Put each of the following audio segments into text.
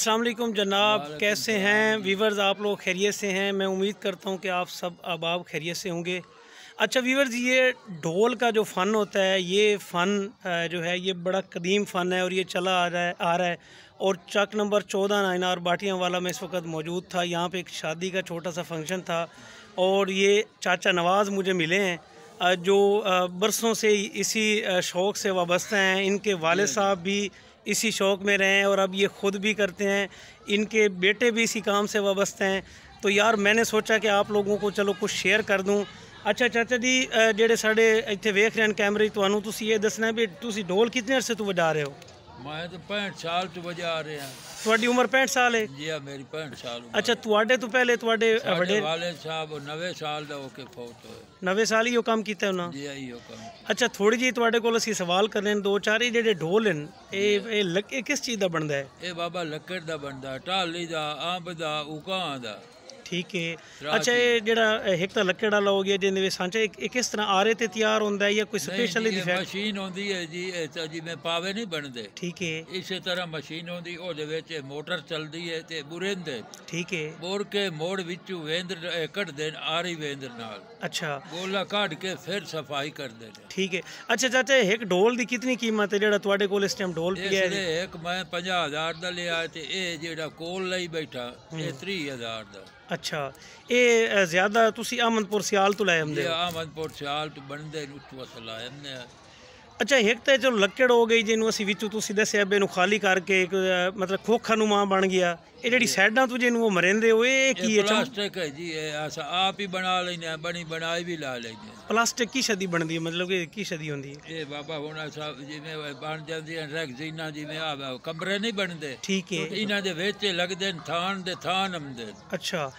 असलम जनाब कैसे हैं वीवर्स आप लोग खैरियत से हैं मैं उम्मीद करता हूं कि आप सब अब आप खैरियत से होंगे अच्छा वीवर्स ये ढोल का जो फ़न होता है ये फ़न जो है ये बड़ा कदीम फ़न है और ये चला आ रहा है आ रहा है और चक नंबर चौदह नाइनार बाटियाँ वाला में इस वक्त मौजूद था यहाँ पे एक शादी का छोटा सा फंक्शन था और ये चाचा नवाज़ मुझे मिले हैं जो बरसों से इसी शौक़ से वाबस्त हैं इनके वाले साहब भी इसी शौक़ में रहे हैं और अब ये ख़ुद भी करते हैं इनके बेटे भी इसी काम से वाबस्ते हैं तो यार मैंने सोचा कि आप लोगों को चलो कुछ शेयर कर दूँ अच्छा चाचा जी ਜਿਹੜੇ साढ़े इतने वेख रहे हैं कैमरे ਤੁਹਾਨੂੰ ਤੁਸੀਂ दसना ਦੱਸਣਾ ਵੀ ਤੁਸੀਂ ਢੋਲ ਕਿੰਨੇ ਅਰਸੇ ਤੋਂ ਵਜਾ ਰਹੇ ਹੋ ਮੈਂ ਤਾਂ 65 ਸਾਲ ਤੋਂ ਵਜਾ ਆ ਰਿਹਾ ਤੁਹਾਡੀ ਉਮਰ 65 ਸਾਲ ਹੈ ਜੀ ਆ ਮੇਰੀ 65 ਸਾਲ ਹੈ ਅੱਛਾ ਤੁਹਾਡੇ ਤੋਂ ਪਹਿਲੇ ਤੁਹਾਡੇ ਵੱਡੇ ਵਾਲੇ ਸਾਹਿਬ 90 ਸਾਲ ਦਾ ਹੋ ਕੇ ਫੌਤ ਹੋਏ 90 ਸਾਲ ਹੀ ਉਹ ਕੰਮ ਕੀਤਾ ਉਹਨਾਂ ਜੀ ਆਈ ਉਹ ਕੰਮ ਅੱਛਾ ਥੋੜੀ ਜੀ ਤੁਹਾਡੇ ਕੋਲ ਅਸੀਂ ਸਵਾਲ ਕਰਨੇ ਨੇ ਦੋ ਚਾਰ ਹੀ ਜਿਹੜੇ ਢੋਲ ਹਨ ਇਹ ਇਹ ਕਿਸ ਚੀਜ਼ ਦਾ ਬਣਦਾ ਹੈ ਇਹ ਬਾਬਾ ਲੱਕੜ ਦਾ ਬਣਦਾ ਢਾਲੀ ਦਾ ਆਂਬ ਦਾ ਉਕਾਂ ਦਾ ਠੀਕ ਹੈ ਅੱਛਾ ਇਹ ਜਿਹੜਾ ਇੱਕ ਤਾਂ ਲੱਕੜ ਵਾਲਾ ਹੋ ਗਿਆ ਜਿਹਦੇ ਵਿੱਚ ਸਾਂਚਾ ਇਹ ਕਿਸ ਤਰ੍ਹਾਂ ਆਰੇ ਤੇ ਤਿਆਰ ਹੁੰਦਾ ਹੈ ਜਾਂ ਕੋਈ ਸਪੈਸ਼ਲ ਇਹਦੀ ਫੈਕਟਰੀ ਮਸ਼ੀਨ ਹੁੰਦੀ ਹੈ ਜੀ ਅੱਛਾ ਜੀ ਜਿਵੇਂ ਪਾਵੇ ਨਹੀਂ ਬਣਦੇ ਠੀਕ ਹੈ ਇਸੇ ਤਰ੍ਹਾਂ ਮਸ਼ੀਨ ਹੁੰਦੀ ਉਹਦੇ ਵਿੱਚ ਮੋਟਰ ਚੱਲਦੀ ਹੈ ਤੇ ਬੁਰੇਂਦੇ ਠੀਕ ਹੈ ਬੋਰ ਕੇ ਮੋੜ ਵਿੱਚ ਵੇਂਦਰ ਕੱਢਦੇ ਨੇ ਆਰੀ ਵੇਂਦਰ ਨਾਲ ਅੱਛਾ ਗੋਲਾ ਕੱਢ ਕੇ ਫਿਰ ਸਫਾਈ ਕਰਦੇ ਨੇ ਠੀਕ ਹੈ ਅੱਛਾ ਚਾਚਾ ਇੱਕ ਢੋਲ ਦੀ ਕਿੰਨੀ ਕੀਮਤ ਹੈ ਜਿਹੜਾ ਤੁਹਾਡੇ ਕੋਲ ਇਸ ਟਾਈਮ ਢੋਲ ਪਿਆ ਹੈ ਇੱਕ ਮੈਂ 50000 ਦਾ ਲਿਆ ਤੇ ਇਹ ਜਿਹੜਾ ਕੋਲ ਲਈ ਬੈਠਾ ਇਹ 30000 ਦਾ ਅੱਛਾ ਇਹ ਜ਼ਿਆਦਾ ਤੁਸੀਂ ਅਮਨਪੁਰ ਸਿਆਲ ਤੋਂ ਲੈ ਆਉਂਦੇ ਹੋ ਇਹ ਸਿਆਲ ਤੋਂ ਬਣਦੇ ਨੂੰ ਤੋਂ ਲਾਏ ਹੁੰਦੇ ਆ ਅੱਛਾ ਇੱਕ ਤੇ ਜੋ ਲੱਕੜ ਹੋ ਗਈ ਜਿਹਨੂੰ ਅਸੀਂ ਵਿੱਚੋਂ ਤੁਸੀਂ ਦੱਸਿਆ ਬੇ ਨੂੰ ਖਾਲੀ ਕਰਕੇ ਇੱਕ ਮਤਲਬ ਖੋਖਾ ਨੂੰ ਮਾਂ ਬਣ ਗਿਆ ਇਹ ਜਿਹੜੀ ਸਾਈਡਾਂ ਤੋਂ ਜਿਹਨੂੰ ਉਹ ਮਰਿੰਦੇ ਹੋ ਇਹ ਕੀ ਹੈ ਪਲਾਸਟਿਕ ਹੈ ਜੀ ਇਹ ਆਸਾ ਆਪ ਹੀ ਬਣਾ ਲੈਂਦੇ ਆ ਬਣੀ ਬਣਾਈ ਵੀ ਲਾ ਲੈਂਦੇ ਪਲਾਸਟਿਕ ਕੀ ਸ਼ਦੀ ਬਣਦੀ ਹੈ ਮਤਲਬ ਕਿ ਕੀ ਸ਼ਦੀ ਹੁੰਦੀ ਹੈ ਇਹ ਬਾਬਾ ਹੋਣਾ ਸਾਹਿਬ ਜਿਵੇਂ ਬਣ ਜਾਂਦੀ ਹੈ ਰੈਕ ਜਿੰਨਾ ਜਿਵੇਂ ਆ ਕਮਰੇ ਨਹੀਂ ਬਣਦੇ ਠੀਕ ਹੈ ਇਹਨਾਂ ਦੇ ਵਿੱਚ ਲੱਗਦੇ ਥਾਨ ਦੇ ਥਾਨ ਹੁੰਦੇ ਅੱਛਾ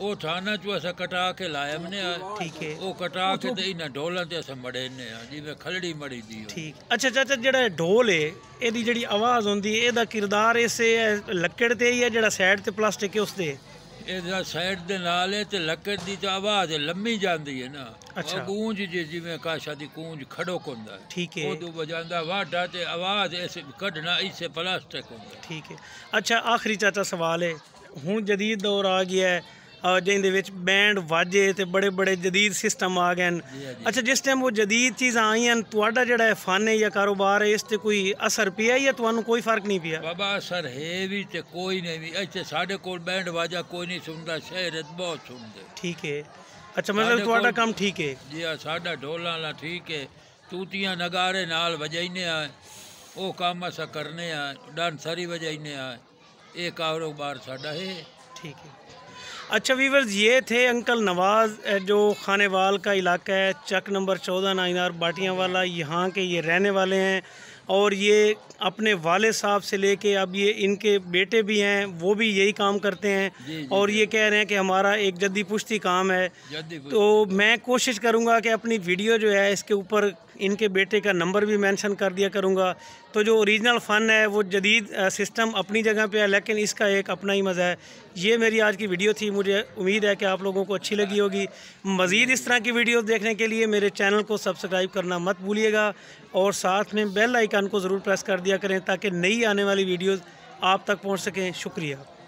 ओ थाना चो अस कटा के लाए हमने ठीक है ओ कटा के दे ना ढोलन ते अस मड़े ने जी में खलड़ी मड़ी दी ठीक अच्छा अच्छा जेड़ा ढोल है एदी जेड़ी आवाज होंदी है एदा किरदार ऐसे लकड़ ते ही है जेड़ा साइड ते प्लास्टिक है उसदे एदा साइड दे नाल है ते लकड़ दी तो आवाज लम्मी जांदी है ना अच्छा गूंज जे जिवें काशा दी गूंज खड़ो कोंदा ठीक है ओदो बजांदा वाडा ते आवाज ऐसे कढ़ना इसे प्लास्टिक होंदा ठीक है अच्छा आखरी चाचा सवाल है हुन जदीद दौर आ गया है ਜਿਹਦੇ ਵਿੱਚ ਬੈਂਡ ਵਾਜੇ ਤੇ ਬੜੇ ਬੜੇ ਜਦੀਦ ਸਿਸਟਮ ਆ ਗਏ ਅੱਛਾ ਜਿਸ ਟਾਈਮ ਉਹ ਜਦੀਦ ਚੀਜ਼ਾਂ ਆਈਆਂ ਤੁਹਾਡਾ ਜਿਹੜਾ ਫਨ ਹੈ ਜਾਂ ਕਾਰੋਬਾਰ ਹੈ ਇਸ ਤੇ ਕੋਈ ਅਸਰ ਪਿਆ ਜਾਂ ਤੁਹਾਨੂੰ ਕੋਈ ਫਰਕ ਨਹੀਂ ਪਿਆ ਬਾਬਾ ਅਸਰ ਹੈ ਵੀ ਤੇ ਕੋਈ ਨਹੀਂ ਵੀ ਅੱਛਾ ਸਾਡੇ ਕੋਲ ਬੈਂਡ ਵਾਜਾ ਕੋਈ ਨਹੀਂ ਸੁਣਦਾ ਸ਼ਹਿਰਤ ਬਹੁਤ ਸੁਣਦੇ ਠੀਕ ਹੈ ਅੱਛਾ ਮਤਲਬ ਤੁਹਾਡਾ ਕੰਮ ਠੀਕ ਹੈ ਜੀ ਆ ਸਾਡਾ ਢੋਲਾਂ ਵਾਲਾ ਠੀਕ ਹੈ ਤੂਤੀਆਂ ਨਗਾਰੇ ਨਾਲ ਵਜਾਈਨੇ ਆ ਉਹ ਕੰਮ ਅਸਾਂ ਕਰਨੇ ਆ ਡਾਂਸਰੀ ਵਜਾਈਨੇ ਆ ਇਹ ਕਾਰੋਬਾਰ ਸਾਡਾ ਹੈ ਠੀਕ ਹੈ अच्छा वीवर्स ये थे अंकल नवाज़ जो खानेवाल का इलाका है चक नंबर चौदह नाइनार बाटियाँ वाला यहाँ के ये रहने वाले हैं और ये अपने वाले साहब से लेके अब ये इनके बेटे भी हैं वो भी यही काम करते हैं जी, जी, और ये कह रहे हैं कि हमारा एक जद्दी पुश्ती काम है तो मैं कोशिश करूँगा कि अपनी वीडियो जो है इसके ऊपर इनके बेटे का नंबर भी मेंशन कर दिया करूँगा तो जो ओरिजिनल फ़न है वो जदीद सिस्टम अपनी जगह पे है लेकिन इसका एक अपना ही मज़ा है ये मेरी आज की वीडियो थी मुझे उम्मीद है कि आप लोगों को अच्छी लगी होगी मज़ीद इस तरह की वीडियो देखने के लिए मेरे चैनल को सब्सक्राइब करना मत भूलिएगा और साथ में बेल आइकान को ज़रूर प्रेस कर दिया करें ताकि नई आने वाली वीडियोज़ आप तक पहुँच सकें शुक्रिया